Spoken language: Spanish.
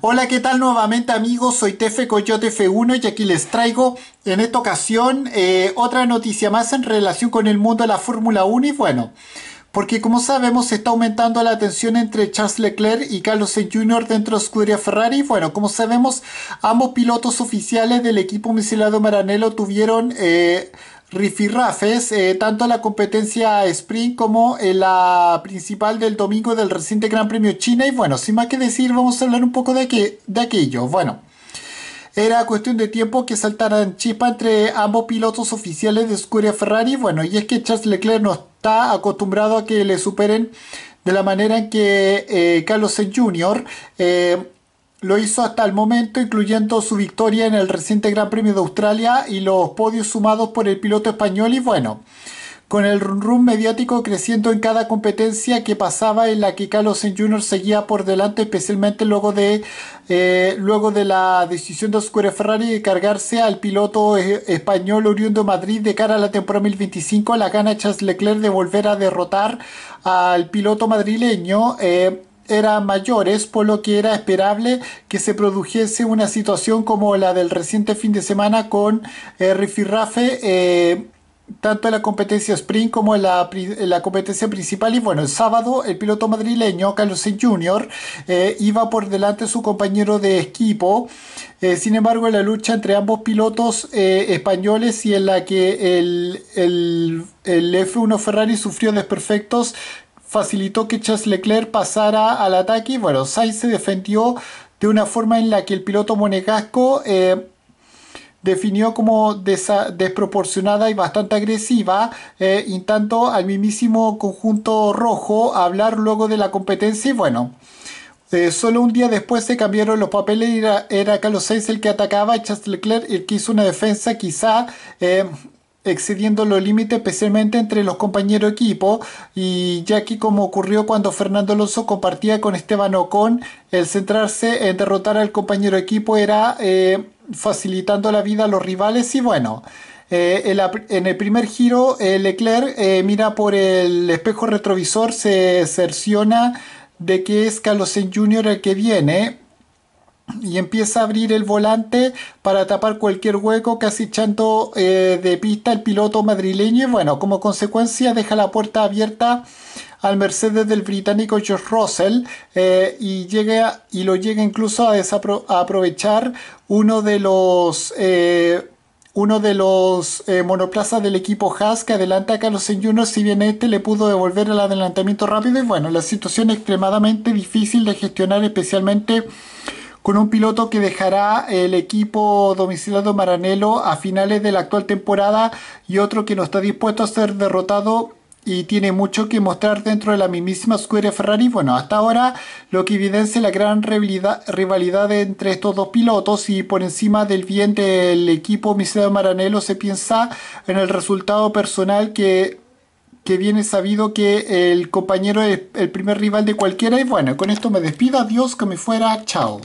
Hola, ¿qué tal nuevamente amigos? Soy Tefe Coyote F1 y aquí les traigo en esta ocasión eh, otra noticia más en relación con el mundo de la Fórmula 1 y bueno, porque como sabemos está aumentando la tensión entre Charles Leclerc y Carlos Sainz Jr. dentro de Scuderia Ferrari. Bueno, como sabemos, ambos pilotos oficiales del equipo misilado Maranello tuvieron eh, rifirrafes, Rafes, eh, tanto la competencia sprint como eh, la principal del domingo del reciente Gran Premio China. Y bueno, sin más que decir, vamos a hablar un poco de, de aquello. Bueno, era cuestión de tiempo que saltaran chispa entre ambos pilotos oficiales de Scuderia Ferrari. Bueno, y es que Charles Leclerc no está acostumbrado a que le superen de la manera en que eh, Carlos Jr. Lo hizo hasta el momento, incluyendo su victoria en el reciente Gran Premio de Australia y los podios sumados por el piloto español y bueno, con el rum mediático creciendo en cada competencia que pasaba en la que Carlos Sainz Jr. seguía por delante, especialmente luego de, eh, luego de la decisión de Oscar Ferrari de cargarse al piloto eh, español oriundo Madrid de cara a la temporada 2025, la gana Charles Leclerc de volver a derrotar al piloto madrileño. Eh, eran mayores, por lo que era esperable que se produjese una situación como la del reciente fin de semana con eh, Riffi Rafe, eh, tanto en la competencia sprint como en la, competencia principal. Y bueno, el sábado el piloto madrileño Carlos Jr. Eh, iba por delante de su compañero de equipo. sin embargo, en la lucha entre ambos pilotos españoles y en la que el, el, el F1 Ferrari sufrió desperfectos facilitó que Charles Leclerc pasara al ataque. y Bueno, Sainz se defendió de una forma en la que el piloto monegasco eh, definió como desproporcionada y bastante agresiva, eh, intentando al mismísimo conjunto rojo hablar luego de la competencia y bueno. Eh, solo un día después se cambiaron los papeles y era, Carlos Sainz el que atacaba y Charles Leclerc el que hizo una defensa quizá eh, excediendo los límites, especialmente entre los compañeros de equipo, y ya aquí como ocurrió cuando Fernando Alonso compartía con Esteban Ocon, el centrarse en derrotar al compañero de equipo era eh, facilitando la vida a los rivales y bueno. Eh, en, el primer giro, eh, Leclerc mira por el espejo retrovisor, se cerciona de que es Carlos Sainz Jr. el que viene, y empieza a abrir el volante para tapar cualquier hueco, casi echando eh, de pista el piloto madrileño. Y bueno, como consecuencia deja la puerta abierta al Mercedes del británico George Russell eh, y, y lo llega incluso a, aprovechar uno de los... Eh, uno de los monoplazas del equipo Haas que adelanta a Carlos Sainz si bien este le pudo devolver el adelantamiento rápido y bueno, la situación es extremadamente difícil de gestionar especialmente con un piloto que dejará el equipo domiciliado Maranello a finales de la actual temporada y otro que no está dispuesto a ser derrotado y tiene mucho que mostrar dentro de la mismísima Square Ferrari. Bueno, hasta ahora lo que evidencia la gran rivalidad entre estos dos pilotos y por encima del bien del equipo domiciliado Maranello se piensa en el resultado personal que que viene sabido que el compañero es el primer rival de cualquiera. Y bueno, con esto me despido. Adiós, que me fuera. Chao.